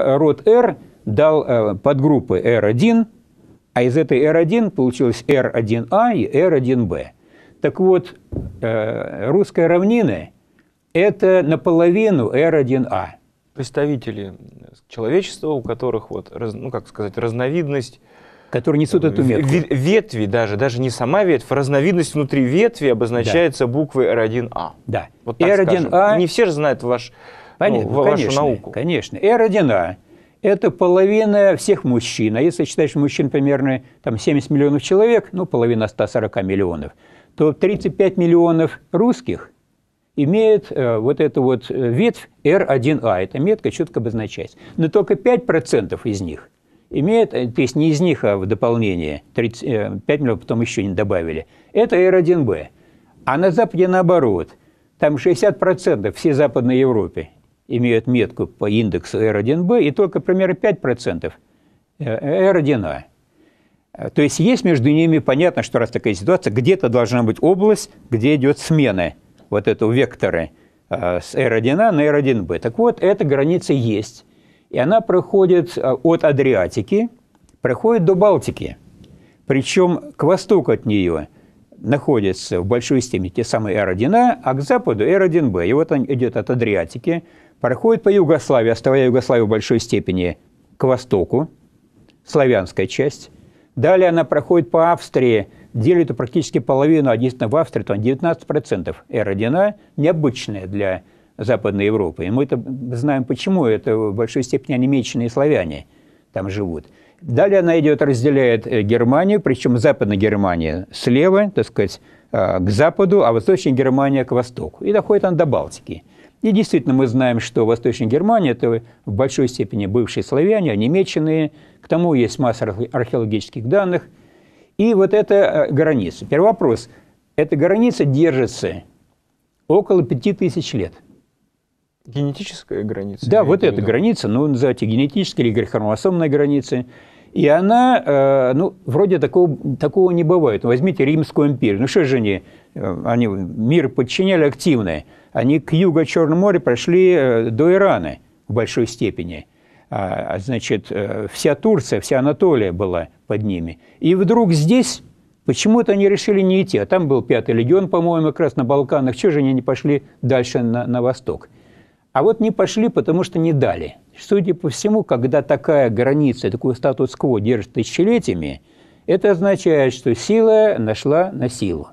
Род R дал э, подгруппы R1, а из этой R1 получилось R1A а и R1B. Так вот, э, русская равнина – это наполовину R1A. А. Представители человечества, у которых, вот, ну, как сказать, разновидность которые несут э, эту метку, Ветви даже, даже не сама ветвь, а разновидность внутри ветви обозначается да. буквой R1A. Да. Вот R1A... Скажем. Не все же знают ваш Понятно, ну, конечно, науку. Конечно. Эра Дина – это половина всех мужчин. А если считать, что мужчин примерно там, 70 миллионов человек, ну, половина 140 миллионов, то 35 миллионов русских имеют э, вот эту вот э, ветвь R1A. А. Эта метка четко обозначается. Но только 5% из них имеют, э, то есть не из них, а в дополнение, 30, 5 э, миллионов потом еще не добавили, это R1B. А на Западе наоборот. Там 60% всей Западной Европе имеют метку по индексу R1B, и только примерно 5% э, R1A. А. То есть есть между ними, понятно, что раз такая ситуация, где-то должна быть область, где идет смена вот этого вектора э, с R1A а на R1B. Так вот, эта граница есть. И она проходит э, от Адриатики, проходит до Балтики. Причем к востоку от нее находятся в большой степени те самые R1А, а к западу R1Б. И вот он идет от Адриатики проходит по Югославии, а оставляя Югославию в большой степени к востоку, славянская часть. Далее она проходит по Австрии, делит практически половину, а в Австрии там 19% эродина, необычная для Западной Европы. И мы это знаем почему, это в большой степени онемеченные славяне там живут. Далее она идет, разделяет э, Германию, причем Западная Германия слева, так сказать, э, к западу, а Восточная Германия к востоку. И доходит она до Балтики – и действительно, мы знаем, что Восточная Германия – это в большой степени бывшие славяне, онемеченные, к тому есть масса археологических данных. И вот эта э, граница. Первый вопрос. Эта граница держится около 5000 лет. Генетическая граница? Да, вот эта граница, ну, называйте генетической или хромосомной границей. И она, э, ну, вроде такого, такого не бывает. Возьмите Римскую империю. Ну, что же они, э, они мир подчиняли активно. Они к югу Черного моря прошли э, до Ирана в большой степени. А, а значит, вся Турция, вся Анатолия была под ними. И вдруг здесь почему-то они решили не идти. А там был Пятый легион, по-моему, как раз на Балканах. Чего же они не пошли дальше на, на восток? А вот не пошли, потому что не дали – Судя по всему, когда такая граница, такой статус-кво держит тысячелетиями, это означает, что сила нашла на силу.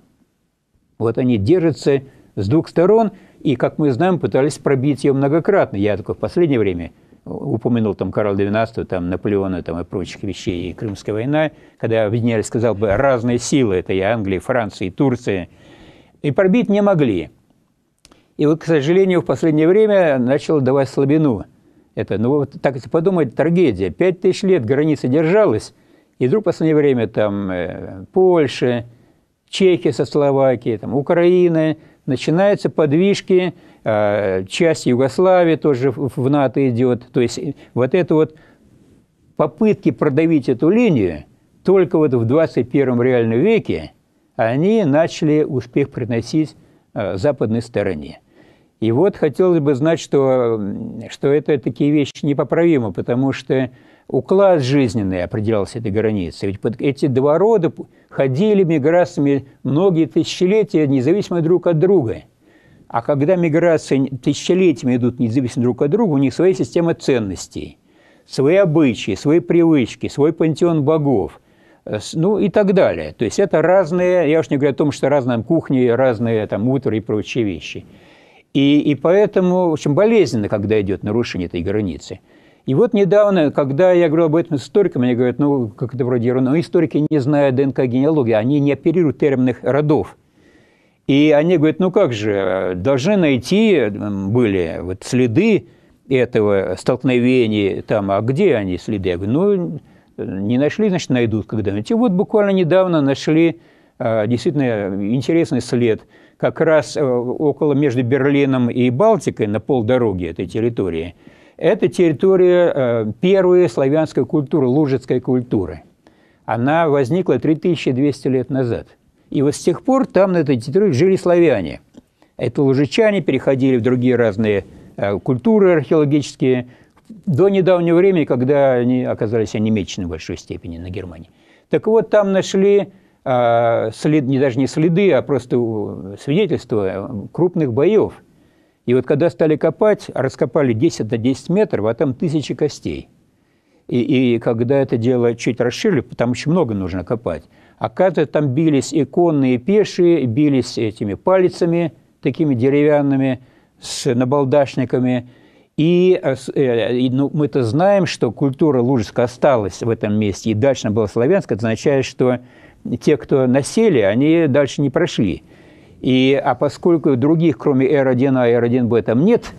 Вот они держатся с двух сторон, и, как мы знаем, пытались пробить ее многократно. Я только в последнее время упомянул там Карл XII, там Наполеона там, и прочих вещей, и Крымская война, когда объединяли, сказал бы, разные силы, это и Англия, и Франция, и Турция, и пробить не могли. И вот, к сожалению, в последнее время начал давать слабину – это, ну вот так если подумать, трагедия. Пять тысяч лет граница держалась, и вдруг в последнее время там э, Польша, Чехия со Словакией, там, Украина, начинаются подвижки, э, часть Югославии тоже в, в НАТО идет. То есть вот это вот попытки продавить эту линию только вот в 21 реальном веке, они начали успех приносить э, западной стороне. И вот хотелось бы знать, что, что это такие вещи непоправимы, потому что уклад жизненный определялся этой границей. Ведь под эти два рода ходили миграциями многие тысячелетия, независимо друг от друга. А когда миграции тысячелетиями идут независимо друг от друга, у них своя система ценностей, свои обычаи, свои привычки, свой пантеон богов э, – ну и так далее. То есть это разные, я уж не говорю о том, что разные кухни, разные там утро и прочие вещи. И, и поэтому общем, болезненно, когда идет нарушение этой границы. И вот недавно, когда я говорил об этом с историками, они говорят, ну, как это вроде ерунда, но ну, историки не знают ДНК-генеалогии, они не оперируют терминах родов. И они говорят, ну как же, должны найти были вот следы этого столкновения там, а где они следы? Я говорю, ну, не нашли, значит, найдут когда-нибудь. И вот буквально недавно нашли Э, действительно интересный след. Как раз э, около между Берлином и Балтикой на полдороге этой территории – это территория э, первой славянской культуры, лужицкой культуры. Она возникла 3200 лет назад. И вот с тех пор там на этой территории жили славяне. Это лужичане переходили в другие разные культуры археологические до недавнего времени, когда они оказались онемечены в большой степени на Германии. Так вот, там нашли Э, след, не, даже не следы, а просто свидетельства э, крупных боев. И вот когда стали копать, раскопали 10 на 10 метров, а там тысячи костей. И, и когда это дело чуть расширили, потому что много нужно копать, оказывается, там бились иконные конные, пешие, бились этими палицами, такими деревянными, с набалдашниками. И, э, и ну, мы-то знаем, что культура лужска осталась в этом месте, и дальше она была славянская, означает, что те, кто насели, они дальше не прошли. И, а поскольку других, кроме R1А и R1Б, там нет,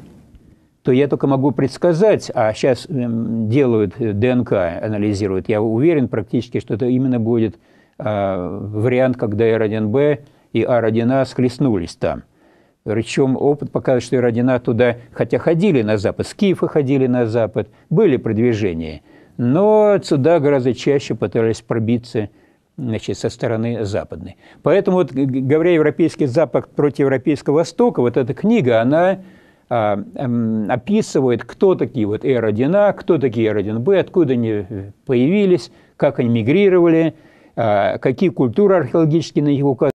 то я только могу предсказать, а сейчас эм, делают ДНК, анализируют, я уверен практически, что это именно будет а, вариант, когда R1B и R1A а схлестнулись там. Причем опыт показывает, что R1A а туда, хотя ходили на запад, скифы ходили на запад, были продвижения, но сюда гораздо чаще пытались пробиться значит, со стороны западной. Поэтому, вот, говоря «Европейский Запад против Европейского Востока», вот эта книга, она а, а, описывает, кто такие вот Эродина, кто такие Эродин Б, откуда они появились, как они мигрировали, а, какие культуры археологические на них указывают.